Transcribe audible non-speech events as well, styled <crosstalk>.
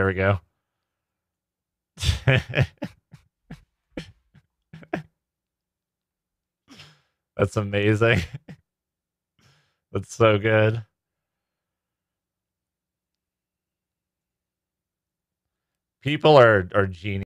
There we go. <laughs> That's amazing. <laughs> That's so good. People are are genius.